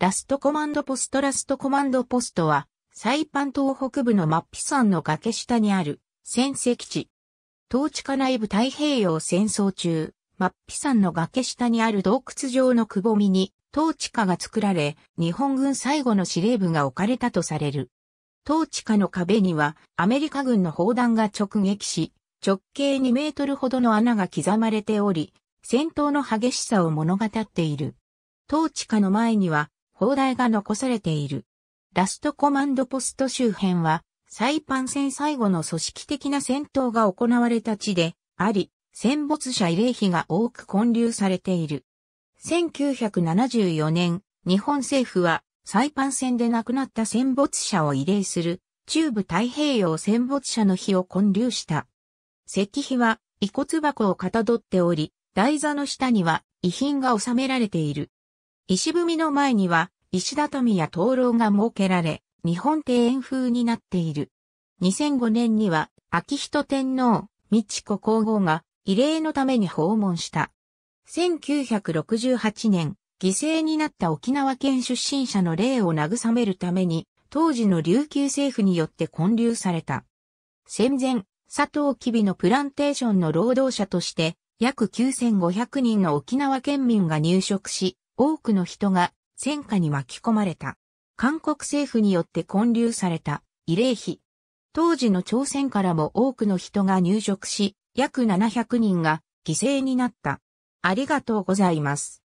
ラストコマンドポストラストコマンドポストは、サイパン島北部のマッピ山の崖下にある戦跡地。統治下内部太平洋戦争中、マッピ山の崖下にある洞窟状のくぼみに、統治下が作られ、日本軍最後の司令部が置かれたとされる。統治下の壁には、アメリカ軍の砲弾が直撃し、直径2メートルほどの穴が刻まれており、戦闘の激しさを物語っている。統治下の前には、砲台が残されている。ラストコマンドポスト周辺は、サイパン戦最後の組織的な戦闘が行われた地であり、戦没者慰霊碑が多く建立されている。1974年、日本政府は、サイパン戦で亡くなった戦没者を慰霊する、中部太平洋戦没者の日を建立した。石碑は、遺骨箱をかたどっており、台座の下には、遺品が収められている。石踏みの前には、石畳や灯籠が設けられ、日本庭園風になっている。2005年には、秋人天皇、美智子皇后が、慰霊のために訪問した。1968年、犠牲になった沖縄県出身者の霊を慰めるために、当時の琉球政府によって建立された。戦前、佐藤吉備のプランテーションの労働者として、約9500人の沖縄県民が入植し、多くの人が戦火に巻き込まれた。韓国政府によって建立された慰霊碑。当時の朝鮮からも多くの人が入植し、約700人が犠牲になった。ありがとうございます。